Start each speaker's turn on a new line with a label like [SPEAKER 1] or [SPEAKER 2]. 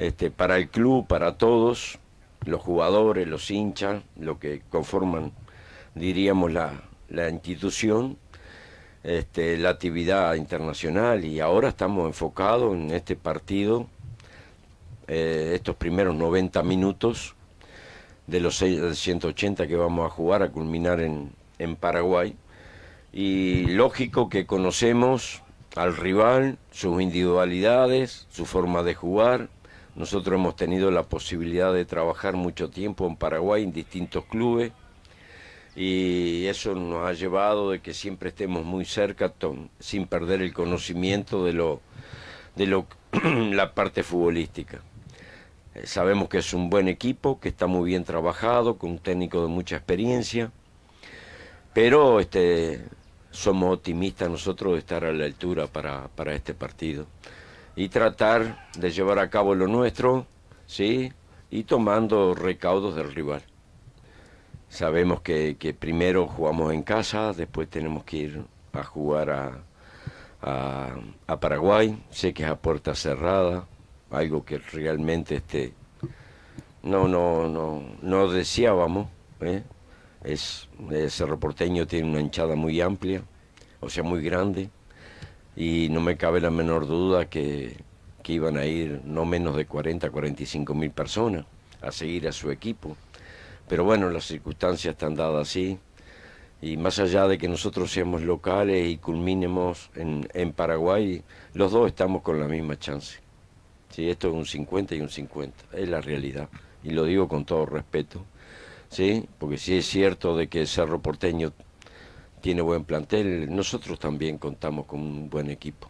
[SPEAKER 1] Este, para el club, para todos, los jugadores, los hinchas, lo que conforman, diríamos, la, institución, este, la actividad internacional y ahora estamos enfocados en este partido, eh, estos primeros 90 minutos de los 180 que vamos a jugar a culminar en, en Paraguay. Y lógico que conocemos al rival, sus individualidades, su forma de jugar, nosotros hemos tenido la posibilidad de trabajar mucho tiempo en Paraguay, en distintos clubes, y eso nos ha llevado de que siempre estemos muy cerca, sin perder el conocimiento de la parte futbolística. Eh, sabemos que es un buen equipo, que está muy bien trabajado, con un técnico de mucha experiencia, pero este, somos optimistas nosotros de estar a la altura para este partido y tratar de llevar a cabo lo nuestro, ¿sí? Y tomando recaudos del rival. Sabemos que, primero jugamos en casa, después tenemos que ir a jugar a, Paraguay, sé que es a puerta cerrada, algo que realmente este, no, no, no, deseábamos. ¿eh? Es, Cerro Porteño tiene una hinchada muy amplia, o sea, muy grande y no me cabe la menor duda que, iban a ir no menos de 40, 45 mil personas a seguir a su equipo. Pero bueno, las circunstancias están dadas así y más allá de que nosotros seamos locales y culminemos en, Paraguay, los dos estamos con la misma chance. ¿Sí? Esto es un 50 y un 50, es la realidad y lo digo con todo respeto. ¿Sí? Porque sí es cierto de que Cerro Porteño tiene buen plantel. Nosotros también contamos con un buen equipo.